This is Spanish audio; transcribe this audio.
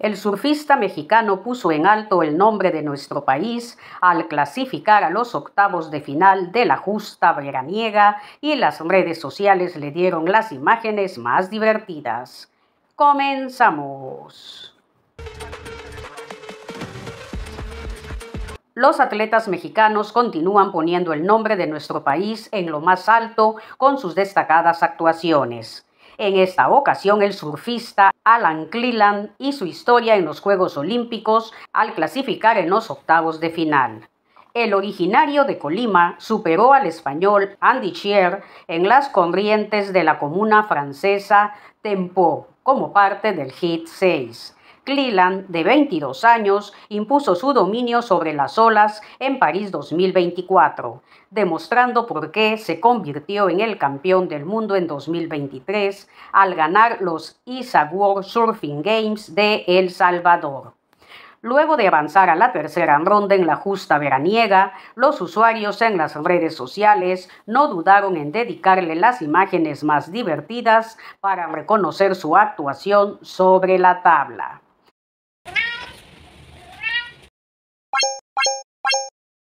El surfista mexicano puso en alto el nombre de nuestro país al clasificar a los octavos de final de la justa veraniega y las redes sociales le dieron las imágenes más divertidas. Comenzamos. Los atletas mexicanos continúan poniendo el nombre de nuestro país en lo más alto con sus destacadas actuaciones. En esta ocasión, el surfista Alan Cleland y su historia en los Juegos Olímpicos al clasificar en los octavos de final. El originario de Colima superó al español Andy Chier en las corrientes de la comuna francesa Tempo como parte del Hit 6. Cleland, de 22 años, impuso su dominio sobre las olas en París 2024, demostrando por qué se convirtió en el campeón del mundo en 2023 al ganar los ISA World Surfing Games de El Salvador. Luego de avanzar a la tercera ronda en la justa veraniega, los usuarios en las redes sociales no dudaron en dedicarle las imágenes más divertidas para reconocer su actuación sobre la tabla.